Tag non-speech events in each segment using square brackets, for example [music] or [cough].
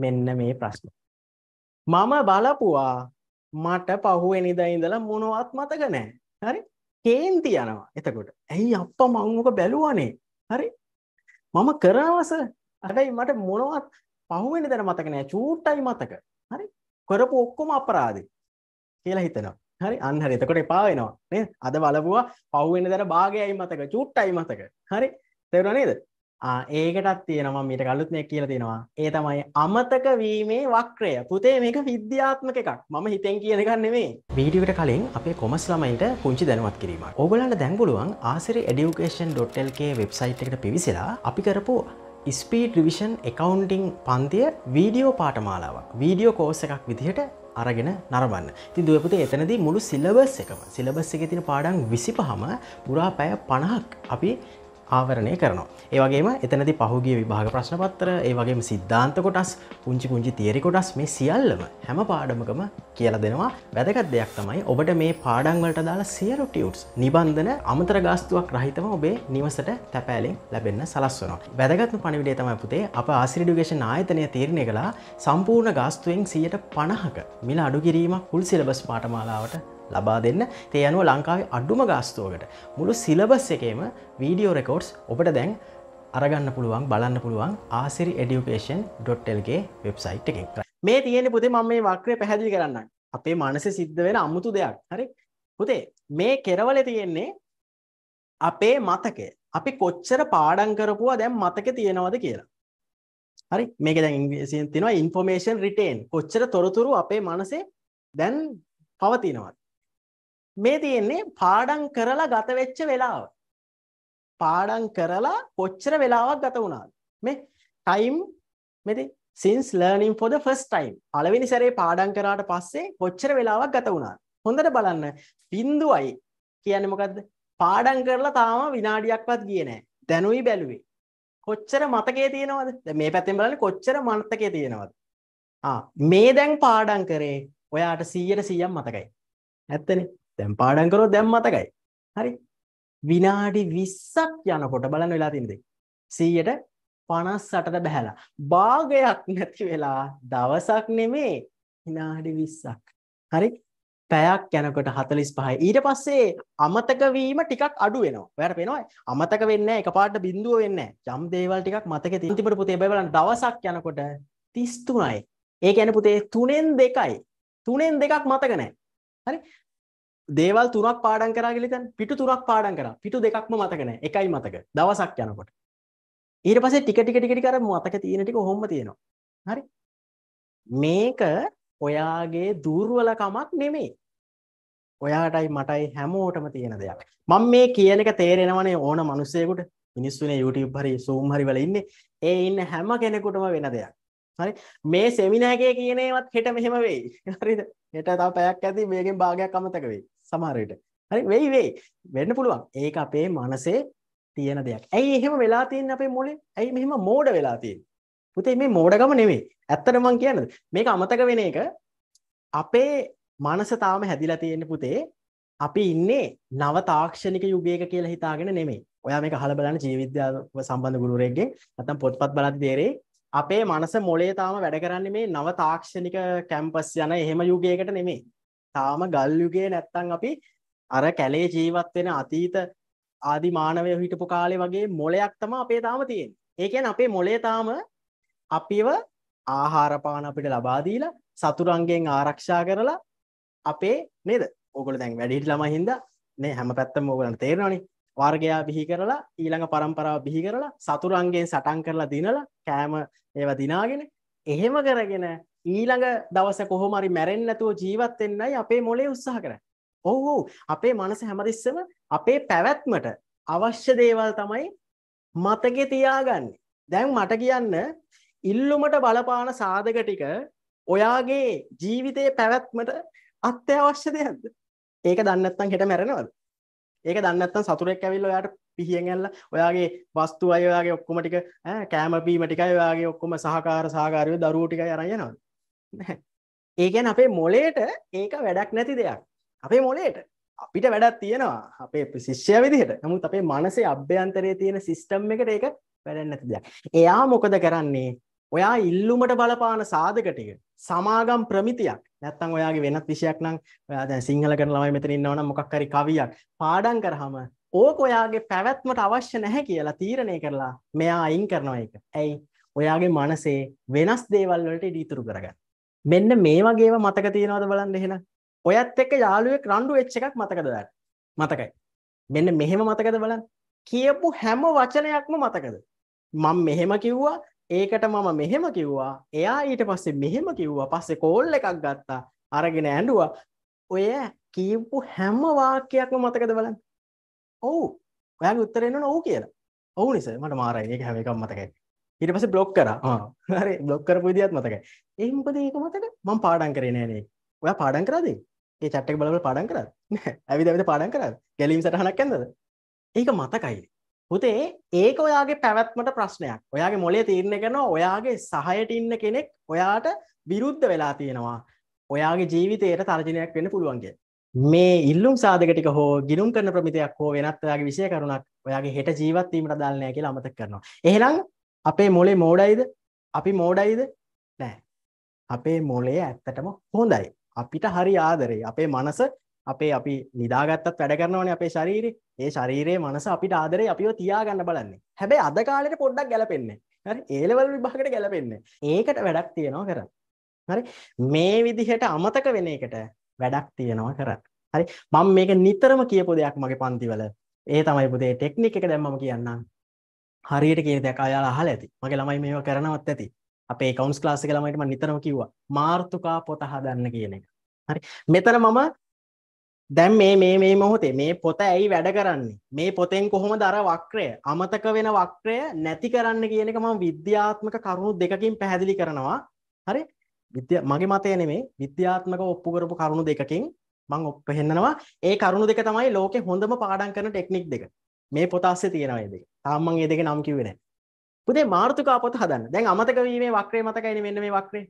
මෙන්න මේ ප්‍රශ්න. මම බලපුවා මට පහුවෙනිදා ඉඳලා මොනවත් මතක නැහැ. හරි? කේන්ති යනවා. එතකොට ඇයි අප්පා මං ඔක බැලුවානේ? හරි? මම කරනවස අඩයි මට මොනවත් පහුවෙනිදා මතක නැහැ. චූට්ටයි මතක. හරි? කරපු ඔක්කොම අපරාධේ කියලා හිතනවා. හරි? අන්න හරි. එතකොට එපා වෙනවා. නේද? අද බලපුවා පහුවෙනිදාට භාගයයි මතක. චූට්ටයි මතක. හරි? තේරුණා නේද? ඒකටත් තියෙනවා මීට කලුත් මේ කියල තියෙනවා ඒ තමයි අමතක වීමේ වක්‍රය පුතේ මේක විද්‍යාත්මක එකක් මම හිතෙන් කියනගන්නෙමේ වීඩියට කලින් අපේ කොමස් ළමයිට පුංචි දැනුවත් කිරීම ඔබලන්න දැන්ගුලුවන් ආසිරි education.lk වෙබ්සයිට් එකට පිවිසලා අපි කරපු ස්පීඩ් රිවිෂන් එකකවන්ටිං පන්තිය වීඩියෝ පාටමාලාවක් වීඩියෝ කෝස එකක් විදිහට අරගෙන නරබන්න ති දුවපත එතනදී මුළු සිලබස් එකම සිලබස් එක තින පාඩන් විසි පහම පුරා පැය පණහක් අපි ආවරණය කරනවා. ඒවගේම එතනති පහුගේ විභාග ප්‍රශ්නපත්තර ඒවගේම සිද්ධාන්ත කොටස් පුංචි පුංචි තේරි කොටස් මේ සියල්ලම හැම පාඩමකම කියල දෙනවා වැදගත් දෙයක් තමයි ඔබට මේ පාඩංවලට දාලා සියලු ටියුට්ස් නිබන්ධන අමතර ගාස්තුවක් රහිතම ඔබේ නිවසට තැපෑලින් ලැබෙන්න සලස්වනවා. වැදගත්ම පණිවිඩේ තමයි පුතේ අප ආසිරිඩිගේෂන් ආයතනය තීරණය කලා සම්පූර්ණ ගාස්තුවෙන් සියයට පණහක මිල අඩු කිරීමක් හුල් සිලබස් පාටමාලාවට ලබා දෙන්න තේ යනුව ලංකාවේ අඩුම ගාස්තෝකට මුළු සිලබස් එකේම වීඩියෝ රෙකෝඩ්ස් ඔබට දැන් අරගන්න පුළුවන් බලන්න පුළුවන් ආසිරි education.lගේ වෙබ්සයිට් එකෙන් මේ තියෙන පුතේ මම මේ වක්‍රය පැහැදිලි කරන්න අපේ මනස සිද්ධ වෙන අමුතු දෙයක් හරි පුතේ මේ කෙරවල තියෙන්නේ අපේ මතකය අපි කොච්චර පාඩන් කරපුවා දැන් මතක තියෙනවද කියලා හරි මේක දැන් ඉංග්‍රීසියෙන් තියෙනවා ඉන්ෆෝමේෂන් රිටේන් කොච්චර තොරතුරු අපේ මනසේ දැන් පවතිනවද මේ තියෙන්නේ පාඩම් කරලා ගත වෙච්ච වෙලාව. පාඩම් කරලා කොච්චර වෙලාවක් ගත වුණාද? මේ time මෙතේ since learning for the first time පළවෙනි සැරේ පාඩම් කරාට පස්සේ කොච්චර වෙලාවක් ගත වුණාද? හොඳට බලන්න. 0යි කියන්නේ මොකද්ද? පාඩම් කරලා තාම විනාඩියක්වත් ගියේ නැහැ. දැනුයි බැලුවේ. කොච්චර මතකයේ තියෙනවද? දැන් මේ පැත්තෙන් බලන්න කොච්චර මතකයේ තියෙනවද? ආ මේ දැන් පාඩම් කරේ ඔයාට 100ට 100ක් මතකයි. ඇත්තනේ. දැන් පාඩම් කරොත් දැන් මතකයි. හරි. විනාඩි 20ක් යනකොට බලන්න වෙලා තියෙන දේ. 100ට 58ට බහැලා. භාගයක් නැති වෙලා දවසක් නෙමේ විනාඩි 20ක්. හරි. පැයක් යනකොට 45යි. ඊට පස්සේ අමතක වීම ටිකක් අඩු වෙනවා. ඔයාලට පේනවා අමතක වෙන්නේ නැහැ. එකපාරට බිඳුව වෙන්නේ නැහැ. යම් දේවල් ටිකක් මතකේ තියෙන. අන්තිමට පුතේ බලන්න දවසක් යනකොට 33යි. ඒ කියන්නේ පුතේ 3න් 2යි. 3න් 2ක් මතක නැහැ. හරි? දේවල් තුනක් පාඩම් කරා කියලා දැන් පිටු තුනක් පාඩම් කරා. පිටු දෙකක්ම මතක නැහැ. එකයි මතක. දවසක් යනකොට. ඊට පස්සේ ටික ටික ටික ටික අර මතක තියෙන ටික ඔහොම තියෙනවා. හරි. මේක ඔයාගේ දුර්වලකමක් නෙමෙයි. ඔයාටයි මටයි හැමෝටම තියෙන දෙයක්. මම මේ කියන එක තේරෙනවනේ ඕන මිනිස්සෙකුට. මිනිස්සුනේ YouTube හරි Zoom හරි වල ඉන්නේ. ඒ ඉන්න හැම කෙනෙකුටම වෙන දෙයක්. හරි. මේ සෙමිනාර් එකේ කියන ඒවත් හෙට මෙහෙම වෙයි. හරිද? හෙට තව පැයක් ඇති මේකෙන් භාගයක් අමතක වෙයි. සමහර විට. හරි වෙයි වෙයි. වෙන්න පුළුවන්. ඒක අපේ මනසේ තියෙන දෙයක්. ඇයි එහෙම වෙලා තියෙන්නේ අපේ මොලේ? ඇයි මෙහෙම මෝඩ වෙලා තියෙන්නේ? පුතේ මේ මෝඩකම නෙමෙයි. ඇත්තටම මං කියන්නේ මේක අමතක වෙන එක අපේ මනස තාම හැදිලා තියෙන පුතේ අපි ඉන්නේ නව තාක්ෂණික යුගයක කියලා හිතාගෙන නෙමෙයි. ඔයා මේක අහලා බලන්න ජීව විද්‍යාව සම්බන්ධ ගුරුවරයෙක්ගෙන් නැත්නම් පොත්පත් බලද්දී තේරෙයි අපේ මනස මොලේ තාම වැඩ කරන්නේ මේ නව තාක්ෂණික කැම්පස් යන එහෙම යුගයකට නෙමෙයි. තාම ගල්යුගේ නැත්තං අපි අර කැලේ ජීවත් වෙන අතීත ආදි මානවය හිටපු කාලෙ වගේ මොලයක් තම අපේ තාම තියෙන් ඒකැන් අපේ මොලේ තාම අපිව ආහාරපාන අපිට ලබාදීලා සතුරන්ගෙන් ආරක්ෂා කරලා අපේ නේද ඔගොල දැන් වැඩිට ළමහින්ද මේ හැම පැත්තම ඕගලන් තේරෙනවානේ වර්ගයා බිහි කරලා ඊළඟ පරම්පරාව බිහි කරලා සතුරන්ගෙන් සටන් කරලා දිනලා කෑම ඒවා දිනාගෙන එහෙම කරගෙන ඊළඟ දවස කොහොමරි මැරෙන්නේ නැතුව ජීවත් වෙන්නයි අපේ මොලේ උත්සාහ කරන්නේ. ඔව් ඔව් අපේ මනස හැමතිස්සෙම අපේ පැවැත්මට අවශ්‍ය දේවල් තමයි මතකේ තියාගන්නේ. දැන් මට කියන්න ඉල්ලුමට බලපාන සාධක ටික ඔයාගේ ජීවිතයේ පැවැත්මට අත්‍යවශ්‍ය දෙයක්ද? ඒක දන්නේ නැත්නම් හෙට මැරෙනවද? ඒක දන්නේ නැත්නම් සතුරෙක් ඇවිල්ලා ඔයාට පිහියෙන් ඇල්ලා ඔයාගේ වස්තු අය ඔයාගේ ඔක්කොම ටික ඈ කෑම බීම ටිකයි ඔයාගේ ඔක්කොම සහකාර සහකාරියෝ දරුවෝ ටිකයි අරන් යනවද? ඒ කියන්නේ අපේ මොලේට ඒක වැඩක් නැති දෙයක්. අපේ මොලේට අපිට වැඩක් තියෙනවා අපේ ශිෂ්‍යය විදිහට. නමුත් අපේ මනසේ අභ්‍යන්තරයේ තියෙන සිස්ටම් එකට ඒක වැඩක් නැති දෙයක්. එයා මොකද කරන්නේ? ඔයා ඉල්ලුමට බලපාන සාධක ටික සමාගම් ප්‍රමිතියක් නැත්තම් ඔයාගේ වෙනත් විෂයක් නම් ඔයා දැන් සිංහල කරන ළමයි මෙතන ඉන්නවා නම් මොකක් හරි කවියක් පාඩම් කරාම ඕක ඔයාගේ පැවැත්මට අවශ්‍ය නැහැ කියලා තීරණය කරලා මෙයා අයින් කරනවා ඒක. ඇයි? ඔයාගේ මනසේ වෙනස් දේවල් වලට ඉඩ ඉතුරු කරගන්න. මෙන්න මේ වගේව මතක තියෙනවද බලන්න එහෙනම්. ඔයත් එක්ක යාළුවෙක් රණ්ඩු වෙච්ච එකක් මතකද දැන්? මතකයි. මෙන්න මෙහෙම මතකද බලන්න. කියපු හැම වචනයක්ම මතකද? මම මෙහෙම කිව්වා, ඒකට මම මෙහෙම කිව්වා, එයා ඊට පස්සේ මෙහෙම කිව්වා, පස්සේ කෝල් එකක් ගත්තා, අරගෙන ඇඬුවා. ඔය කියපු හැම වාක්‍යයක්ම මතකද බලන්න. ඔව්. ඔයාගේ උත්තරේ එන්න ඕන කියලා. ඔව් නිසා මට මාරයි. ඒක හැම එකක්ම මතකයි. ඊට පස්සේ බ්ලොක් කරා හරි බ්ලොක් කරපු විදියත් මතකයි ඒ මොකද ඒක මතක මම පාඩම් කරේ නෑ නේ ඔයා පාඩම් කරාද ඒ chat එක බලලා පාඩම් කරාද නෑ [laughs] ඇවිද ඇවිද පාඩම් කරාද ගැලීම් සටහනක් ඇන්දද ඒක මතකයි පුතේ ඒක ඔයාගේ පැවැත්මට ප්‍රශ්නයක් ඔයාගේ මොලේ තීරණය කරනවා ඔයාගේ සහයට ඉන්න කෙනෙක් ඔයාට විරුද්ධ වෙලා තියෙනවා ඔයාගේ ජීවිතයට තර්ජනයක් වෙන්න පුළුවන් මේ ඉල්ලුම් සාධක ටික හෝ ගිනුම් කරන ප්‍රමිතයක් හෝ වෙනත් ඔයාගේ විෂය කරුණක් ඔයාගේ හෙට ජීවත් වීමට අදාළ නැහැ කියලා අමතක කරනවා. එහෙනම් අපේ මොලේ මෝඩයිද අපි මෝඩයිද නෑ අපේ මොලේ ඇත්තටම හොඳයි අපිට හරි ආදරේ අපේ මනස අපේ අපි නිදාගත්තත් වැඩ කරනවනේ අපේ ශරීරේ ඒ ශරීරයේ මනස අපිට ආදරේ අපිව තියාගන්න බලන්නේ හැබැයි අද කාලෙට පොඩ්ඩක් ගැලපෙන්නේ හරි ඒලෙවල් විභාගයට ගැලපෙන්නේ ඒකට වැඩක් තියෙනවා කරන්න හරි මේ විදිහට අමතක වෙන එකට වැඩක් තියෙනවා කරන්න හරි මම මේක නිතරම කියපු දෙයක් මගේ පන්තිවල ඒ තමයි පුතේ ටෙක්නික් එක දැන් මම කියන්නම් හරියට කියන දෙයක් අයාලා අහලා ඇති. මගේ ළමයි මේවා කරනවත් ඇති. අපේ accounts class එකේ ළමයිට මම නිතරම කිව්වා මාර්තුකා පොත හදන්න කියන එක. හරි. මෙතන මම දැන් මේ මේ මේ මොහොතේ මේ පොත ඇයි වැඩ කරන්නේ මේ පොතෙන් කොහොමද අර වක්‍රය අමතක වෙන වක්‍රය නැති කරන්න කියන එක මම විද්‍යාත්මක කරුණු දෙකකින් පැහැදිලි කරනවා හරි මගේ මතය නෙමේ විද්‍යාත්මක ඔප්පු කරපු කරුණු දෙකකින් මං ඔප්ප හෙන්නනවා ඒ කරුණු දෙක තමයි ලෝකෙ හොඳම පාඩම් කරන ටෙක්නික් දෙක මේ පොත අස්සේ තියෙනවා මේ දෙක. තාම මම මේ දෙක නම් කිව්වේ නැහැ. පුතේ මාර්තුකා පොත හදන්න. දැන් අමතක වීමේ වක්‍රය මතකයිනේ මෙන්න මේ වක්‍රය.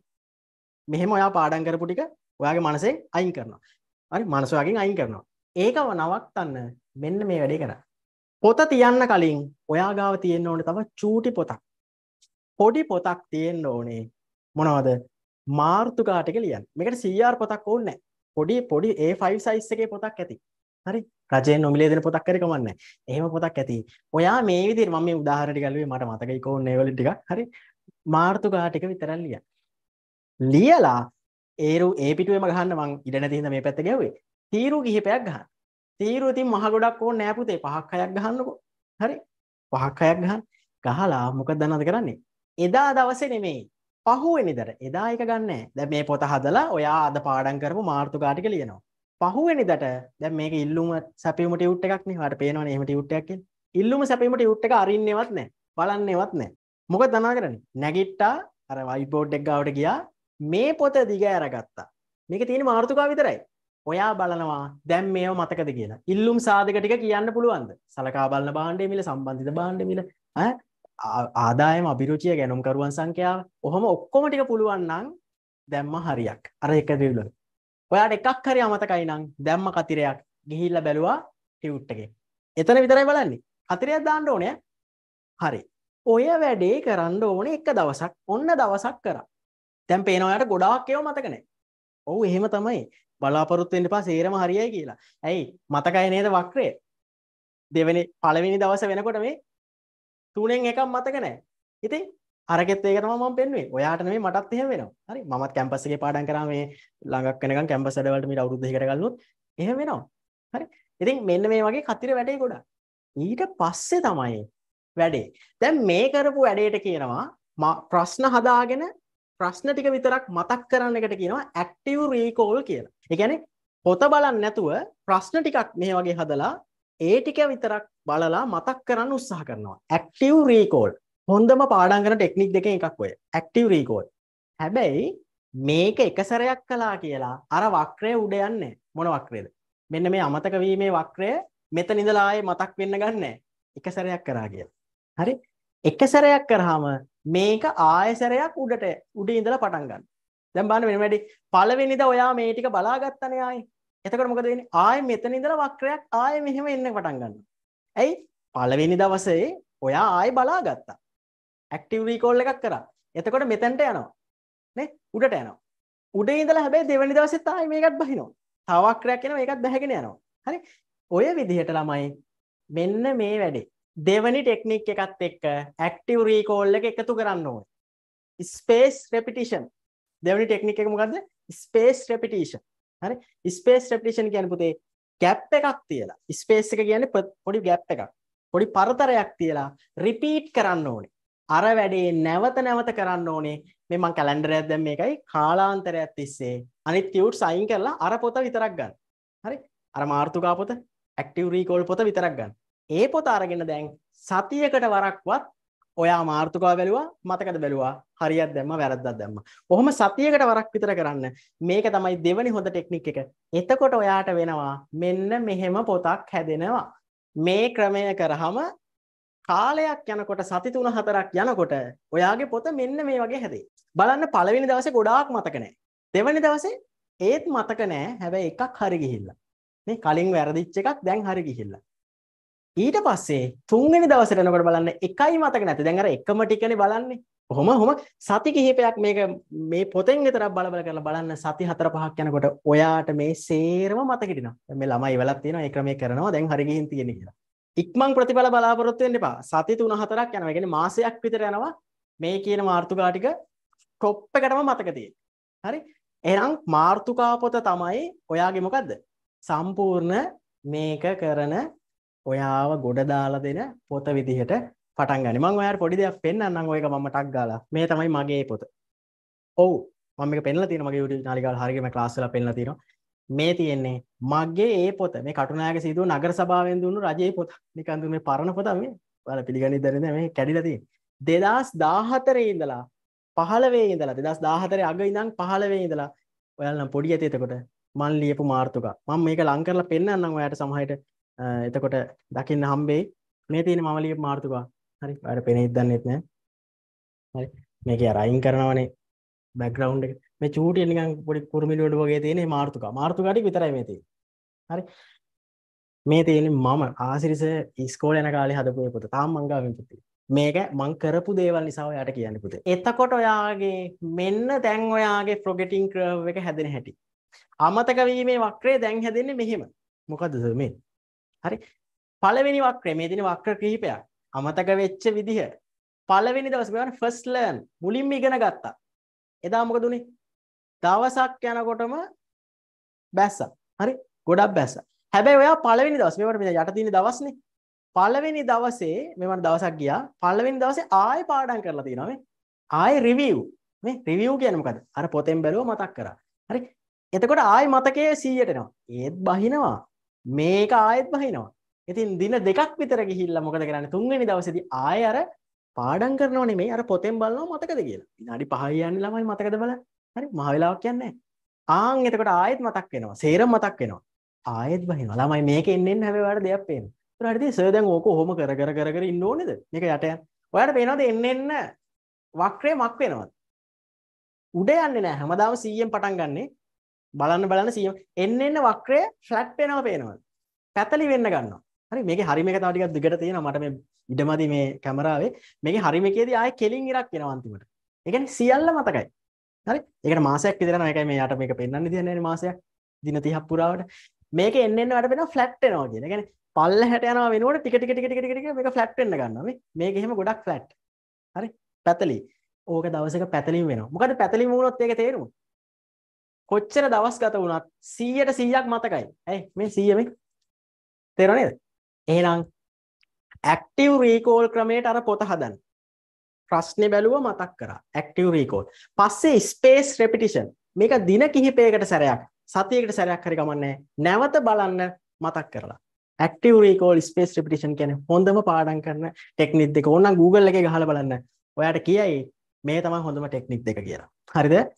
මෙහෙම ඔයා පාඩම් කරපු ටික ඔයාගේ මනසෙන් අයින් කරනවා. හරි මනස ඔයාගෙන් අයින් කරනවා. ඒකව නවත්තන්න මෙන්න මේ වැඩේ කරන්න. පොත තියන්න කලින් ඔයා ගාව තියෙන්න ඕනේ තව චූටි පොතක්. පොඩි පොතක් තියෙන්න ඕනේ. මොනවද? මාර්තුකාට එක ලියන්න. මේකට CR පොතක් ඕනේ නැහැ. පොඩි පොඩි A5 size එකේ පොතක් ඇති. හරි රජයෙන් නොමිලේ දෙන පොතක් හරි කමන්නේ. එහෙම පොතක් ඇති. ඔයා මේ විදිහට මම මේ උදාහරණ ටික අල්ලුවේ මට මතකයි කෝන්නේ වලින් ටිකක්. හරි. මාර්තුගා ටික විතරක් ලියන්න. ලියලා ඒරු ඒ පිටුවේම ගහන්න මං ඉඩ නැති හින්දා මේ පැත්ත ගැව්වේ. තීරු කිහිපයක් ගහන්න. තීරු ඉතින් මහ ගොඩක් ඕනේ නෑ පුතේ. පහක් හයක් ගහන්නකෝ. හරි. පහක් හයක් ගහන්න. ගහලා මොකද දන්නවද කරන්නේ? එදා දවසේ නෙමෙයි. පහුවෙනිදර. එදා එක ගන්නෑ. දැන් මේ පොත හදලා ඔයා අද පාඩම් කරපු මාර්තුගා ටික ලියනවා. පහුවෙනි දට දැ මේ ඉල්ලුම සැපීමට යුට් එකක්න හට පේනවන එමට යුට්ටක් ඉල්ලුම සැපීමට යුට් එක අරන්නවත් නෑ බලන්නවත් නෑ මොක දනා කරන නැගිට්ටා අර වයිබෝඩ් එක් ගවට ගියා මේ පොත දිග ඇරගත්තා මේක තියෙන මාර්ථකා විතරයි ඔයා බලනවා දැම් මේ මතකද කියලා ඉල්ලුම් සාධකටික කියන්න පුළුවන්ද සලකා බලන්න බාණ්ඩේ මිල සම්බන්ධිත බාණ්ඩ මිල ආදායම අභිරුචිය ගැනුම්කරුවන් සංකයාව ඔහොම ඔක්කොමටික පුළුවන්නම් දැම්ම හරියක් අර එක දවලට ඔයාට එකක් හරි අමතකයි නම් දැම්ම කතිරයක් ගිහිල්ලා බැලුවා ටියුට් එකේ. එතන විතරයි බලන්නේ. කතිරයක් දාන්න ඕනේ. හරි. ඔය වැඩේ කරන්න ඕනේ එක දවසක්. ඔන්න දවසක් කරා. දැන් පේන ඔයාට ගොඩාක් ඒවා මතක නැහැ. ඔව් එහෙම තමයි. බලාපොරොත්තු වෙන්න එපා සේරම හරියයි කියලා. ඇයි මතකයි නේද වක්‍රය? දෙවෙනි පළවෙනි දවස වෙනකොට මේ තුනෙන් එකක් මතක නැහැ. ඉතින් අරකෙත් ඒකටම මම පෙන්වුවේ. ඔයාට නෙමෙයි මටත් එහෙම වෙනවා. හරි මමත් කැම්පස් එකේ පාඩම් කරා මේ ළඟක් වෙනකන් කැම්පස් වැඩවලට මීට අවුරුදු දෙකකට ගල්ලුවොත් එහෙම වෙනවා. හරි. ඉතින් මෙන්න මේ වගේ කතිර වැඩේ ගොඩක්. ඊට පස්සේ තමයි වැඩේ. දැන් මේ කරපු වැඩේට කියනවා ප්‍රශ්න හදාගෙන ප්‍රශ්න ටික විතරක් මතක් කරන්න එකට කියනවා ඇක්ටිව් රීකෝල් කියලා. ඒ කියන්නේ පොත බලන්නේ නැතුව ප්‍රශ්න ටිකක් මේ වගේ හදලා ඒ ටික විතරක් බලලා මතක් කරන්න උත්සාහ කරනවා. Active recall. හොඳම පාඩම් කරන ටෙක්නික් දෙකෙන් එකක් ඔය ඇක්ටිව් රීකෝල්. හැබැයි මේක එක සැරයක් කළා කියලා අර වක්‍රය උඩ යන්නේ මොන වක්‍රයද? මෙන්න මේ අමතක වීමේ වක්‍රය මෙතන ඉඳලා ආයේ මතක් වෙන්න ගන්නෑ. එක සැරයක් කරා කියලා. හරි? එක සැරයක් කරාම මේක ආයෙ සැරයක් උඩට උඩ ඉඳලා පටන් ගන්න. දැන් බලන්න මෙන්න වැඩි පළවෙනිද ඔයා මේ ටික බලාගත්තනේ ආයේ. එතකොට මොකද වෙන්නේ? ආයෙ මෙතන ඉඳලා වක්‍රයක් ආයෙ මෙහෙම එන්න පටන් ගන්නවා. ඇයි? පළවෙනි දවසේ ඔයා ආයෙ බලාගත්තා. ඇක්ටිව් රීකෝල් එකක් කරා. එතකොට මෙතනට යනවා. නේ? උඩට යනවා. උඩේ ඉඳලා හැබැයි දෙවෙනි දවසෙත් ආයි මේකත් බහිනවා. තවක් ක්‍රයක් එනවා ඒකත් බහගෙන යනවා. හරි? ඔය විදිහට ළමයි මෙන්න මේ වැඩේ. දෙවනි ටෙක්නික් එකත් එක්ක ඇක්ටිව් රීකෝල් එක එකතු කරන්න ඕනේ. Space repetition. දෙවනි ටෙක්නික් එක මොකද්ද? Space repetition. හරි? ස්පේස් රෙපිටිෂන් කියන්නේ පුතේ ගැප් එකක් තියලා. ස්පේස් එක කියන්නේ පොඩි ගැප් එකක්. පොඩි පරතරයක් තියලා රිපීට් කරන්න ඕනේ. අර වැඩේ නැවත නැවත කරන්න ඕනේ මේ මං කැලන්ඩරයක් දැම් මේකයි කාලාන්තරයක් තිස්සේ අනිත් තිවට් සයින් කරලා අර පොත විතරක් ගන්න හරි අර මාර්තුකා පොත ඇක්ටව රීකෝල් පොත විතරක් ගන්න ඒ පොත අරගෙන දැන් සතියකට වරක්වත් ඔයා මාර්තුකා බැලවා මතකද බැලවා හරිියත් දැම්ම වැරද්දත් දැම්ම ඔහොම සතියකට වරක් විතර කරන්න මේක තමයි දෙවනි හොඳ ටෙක්නික් එක එතකොට ඔයාට වෙනවා මෙන්න මෙහෙම පොතක් හැදෙනවා මේ ක්‍රමය කරහම කාලයක් යනකොට සති තුන හතරක් යනකොට ඔයාගේ පොත මෙන්න මේ වගේ හැදේ. බලන්න පළවෙනි දවසේ ගොඩාක් මතක නැහැ. දෙවැනි දවසේ ඒත් මතක නෑ හැබැයි එකක් හරි ගිහිල්ලා. මේ කලින් වැරදිච්ච එකක් දැන් හරි ගිහිල්ලා. ඊට පස්සේ තුන්වෙනි දවසට එනකොට බලන්න එකයි මතක නැති. දැන් අර එකම ටිකනේ බලන්නේ. කොහොම හොම සති කිහිපයක් මේක මේ පොතෙන් විතරක් බලබල කරලා බලන්න සති 4 5ක් යනකොට ඔයාට මේ සේරම මතක හිටිනවා. මේ ළමයි ඉවලක් තියෙනවා. ඒ ක්‍රමයේ කරනවා. දැන් හරි ගිහින් තියෙන කියලා. ඉක්මන් ප්‍රතිඵල බලාපොරොත්තු වෙන්න එපා. සති 3-4ක් යනවා. ඒ කියන්නේ මාසයක් විතර යනවා මේ කියන මාර්තුකා ටික ටොප් එකටම මතක තියෙන්නේ. හරි? එහෙනම් මාර්තුකා පොත තමයි ඔයාගේ මොකද්ද? සම්පූර්ණ මේක කරන ඔයාව ගොඩ දාලා දෙන පොත විදිහට පටන් ගන්න. මම ඔයාලට පොඩි දෙයක් පෙන්වන්නම් ඔයක මම ටක් ගාලා. මේ තමයි මගේ පොත. ඔව්. මම මේක පෙන්ලා තියෙනවා මගේ YouTube නාලිකාවල හරියටම ක්ලාස් වල පෙන්ලා තියෙනවා. මේ තියෙන්නේ මගේ ඒ පොත මේ කටුනායක සිදුව නගර සභාවෙන් දුන්නු රජයේ පොත නිකන්දු මේ පරණ පොත මේ බල පිළිගනි දරන මේ කැඩිලති දෙදස් දාහතරේ ඉඳලා පහළවේ ඉඳලා දෙදස් දාහතරේ අග ඉඳං පහළවේ ඉඳලා ඔයල්නම් පොඩි ඇති එතකොට මන් ලියපු මාර්තුක මං මේක ලංකරලා පෙන්න්නම් ඔයට සමහයට එතකොට දකින්න හම්බේ මේ තියෙන මම ලියපු මාර්තුකා හරි අර පෙනෙ ඉදන්නෙත් නෑ හරි මේක අරයින් කරනවනේ බැක්ග්‍රවන්් එක මේ චූටිය නිකන් පොඩි කුරුමිලුවට වගේ තියෙන මේ මාර්තුක මාර්තුකාටි විතරයි මේ තියෙන්නේ හරි මේ තියෙන්නේ මම ආසිරිස ඉස්කෝලේ යන කාලේ හදපු මේ පොත තාම මං ගාවින් පුතේ මේක මං කරපු දේවල් නිසා ඔයාට කියන්න පුතේ එතකොට ඔයාගේ මෙන්න දැන් ඔයාගේ ෆ්‍රොගෙටින් ක්‍රව් එක හැදෙන හැටි අමතක වීමේ වක්‍රය දැන් හැදෙන්නේ මෙහෙම මොකද්ද මේ හරි පළවෙනි වක්‍රය මේ දින වක්‍ර කිහිපයක් අමතක වෙච්ච විදිහ පළවෙනි දවසේ ගන්න ෆස්ට් ලර්න් මුලින්ම ඉගෙන ගත්තා එදා මොකද උනේ දවසක් යනකොටම බැස්සා. හරි? ගොඩක් බැස්සා. හැබැයි ඔයා පළවෙනි දවස් මේවට මේ යට තියෙන දවස්නේ. පළවෙනි දවසේ මෙවන් දවසක් ගියා. පළවෙනි දවසේ ආයෙ පාඩම් කරලා තියෙනවා මේ. ආයෙ රිවිව්. මේ රිවිව් කියන්නේ මොකද? අර පොතෙන් බැලුවා මතක් කරා. හරි? එතකොට ආයෙ මතකයේ 100ට එනවා. ඒත් බහිනවා. මේක ආයෙත් බහිනවා. ඉතින් දින දෙකක් විතර ගිහිල්ලා මොකද කරන්නේ? තුන්වෙනි දවසේදී ආයෙ අර පාඩම් කරනව නෙමෙයි අර පොතෙන් බලනවා මතකද කියලා. විනාඩි 5යි යන්නේ ළමයි මතකද බලන්න. හරි මහ වෙලාවක් යන්නේ ආන් එතකොට ආයෙත් මතක් වෙනවා. සේරම මතක් වෙනවා. ආයෙත් බහිනවා. ළමයි මේක එන්න එන්න හැබැයි ඔයාලට දෙයක් පේනවා. ඒතර හරිද? සර් දැන් ඕක ඔහොම කර කර කර කර ඉන්න ඕනේද? මේක යට යන. ඔයාලට පේනවද එන්න එන්න වක්‍රේ මක් වෙනවද? උඩ යන්නේ නැහැ. හැමදාම 100ෙන් පටන් ගන්නෙ. බලන්න බලන්න 100 එන්න එන්න වක්‍රය ෆ්ලැට් වෙනවා පේනවද? පැතලි වෙන්න ගන්නවා. හරි මේකේ හරිම එක තව ටිකක් දිගට තියෙනවා. මට මේ ඉඩමදි මේ කැමරාවේ. මේකේ හරිම එකේදී ආයෙ කෙලින් ඉරක් වෙනවා අන්තිමට. ඒ කියන්නේ සියල්ල මතකයි. හරි ඒකට මාසයක් ඉදරන එකයි මේ යට මේක පෙන්වන්න දෙන්නේ මාසයක් දින 30ක් පුරාවට මේක එන්න එන්න වැඩ වෙනවා ෆ්ලැට් වෙනවා කියන. ඒ කියන්නේ පල්ල හැට යන වෙනුවට ටික ටික ටික ටික ටික ටික මේක ෆ්ලැට් වෙන්න ගන්නවා මේ. මේක එහෙම ගොඩක් ෆ්ලැට්. හරි? පැතලි. ඕක දවසක පැතලිම් වෙනවා. මොකද පැතලිම් වුණොත් ඒක තේරුම. කොච්චර දවස් ගත වුණත් 100ට 100ක් මතකයි. ඇයි මේ 100 මේ? තේරෙන්නේ නේද? එහෙනම් ඇක්ටිව් රීකෝල් ක්‍රමයට අර පොත හදන්න. ප්‍රශ්නේ බැලුව මතක් කරා ඇක්ටිව් රීකෝල්. පස්සේ ස්පේස් රෙපිටිෂන්. මේක දින කිහිපයකට සැරයක් සතියකට සැරයක් හරි ගමන්නේ නැවත බලන්න මතක් කරලා ඇක්ටිව් රීකෝල් ස්පේස් රිපිටිෂන් කියන්නේ හොඳම පාඩම් කරන ටෙක්නික් දෙක ඕනනම් Google එකේ ගහලා බලන්න ඔයාට කියයි මේ තමයි හොඳම ටෙක්නික් දෙක කියලා හරිද